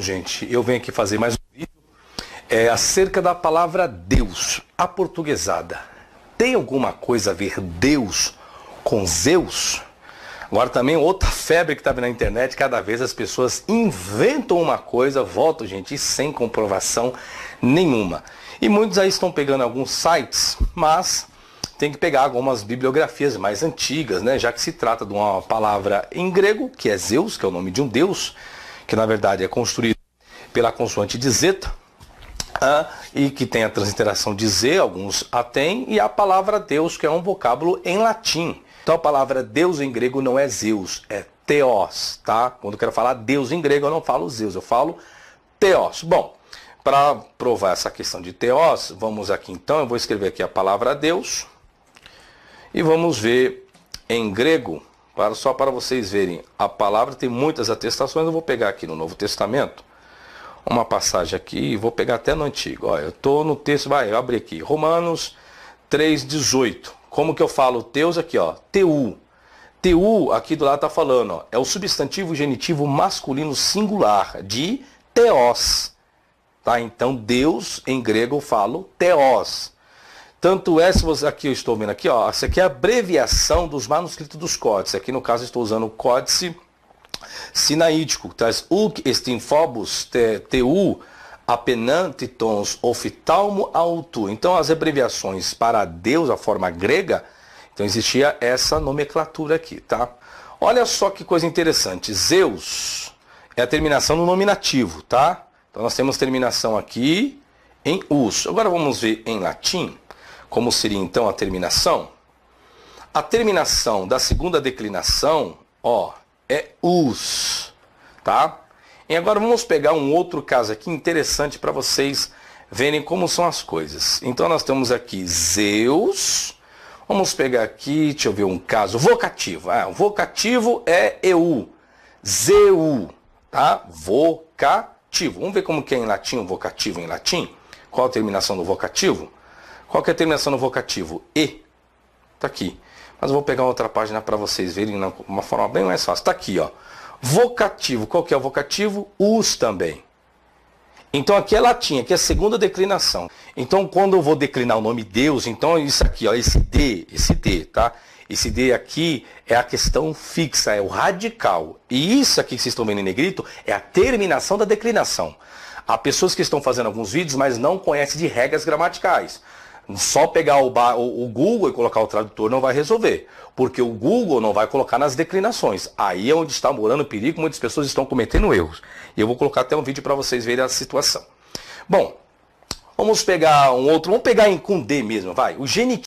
Gente, eu venho aqui fazer mais um vídeo é, acerca da palavra Deus, a portuguesada. Tem alguma coisa a ver Deus com Zeus? Agora também outra febre que estava tá na internet, cada vez as pessoas inventam uma coisa, voltam, gente, sem comprovação nenhuma. E muitos aí estão pegando alguns sites, mas tem que pegar algumas bibliografias mais antigas, né? Já que se trata de uma palavra em grego, que é Zeus, que é o nome de um deus, que na verdade é construído pela consoante de zeta, ah, e que tem a transinteração de Z, alguns a têm, e a palavra Deus, que é um vocábulo em latim. Então a palavra Deus em grego não é Zeus, é Theos, tá? Quando eu quero falar Deus em grego, eu não falo Zeus, eu falo Theos. Bom, para provar essa questão de Theos, vamos aqui então, eu vou escrever aqui a palavra Deus, e vamos ver em grego para, só para vocês verem, a palavra tem muitas atestações, eu vou pegar aqui no Novo Testamento, uma passagem aqui, vou pegar até no Antigo. Olha, eu estou no texto, vai, abre aqui, Romanos 3,18. Como que eu falo teus aqui, ó, teu. Teu, aqui do lado está falando, ó, é o substantivo genitivo masculino singular, de teos. Tá? Então, Deus, em grego, eu falo teos. Tanto é, se você, aqui eu estou vendo aqui, ó, essa aqui é a abreviação dos manuscritos dos códices. Aqui no caso estou usando o códice sinaítico, traz uc estinfobus te, tu apenantitons oftalmo autu. Então as abreviações para Deus, a forma grega, então existia essa nomenclatura aqui, tá? Olha só que coisa interessante. Zeus é a terminação do nominativo, tá? Então nós temos terminação aqui em us. Agora vamos ver em latim. Como seria então a terminação? A terminação da segunda declinação, ó, é us, tá? E agora vamos pegar um outro caso aqui interessante para vocês verem como são as coisas. Então nós temos aqui Zeus. Vamos pegar aqui, deixa eu ver um caso, vocativo. Ah, vocativo é eu, zeu, tá? Vocativo. Vamos ver como que é em latim o vocativo em latim? Qual a terminação do vocativo? Qual que é a terminação no vocativo? E. Está aqui. Mas eu vou pegar outra página para vocês verem de uma forma bem mais fácil. Está aqui, ó. Vocativo. Qual que é o vocativo? Us também. Então aqui é latim, aqui é a segunda declinação. Então quando eu vou declinar o nome Deus, então isso aqui, ó, esse D, esse D, tá? Esse D aqui é a questão fixa, é o radical. E isso aqui que vocês estão vendo em negrito é a terminação da declinação. Há pessoas que estão fazendo alguns vídeos, mas não conhecem de regras gramaticais. Só pegar o, o, o Google e colocar o tradutor não vai resolver, porque o Google não vai colocar nas declinações. Aí é onde está morando o perigo, muitas pessoas estão cometendo erros. E eu vou colocar até um vídeo para vocês verem a situação. Bom, vamos pegar um outro, vamos pegar em Cundê mesmo, vai. O genitivo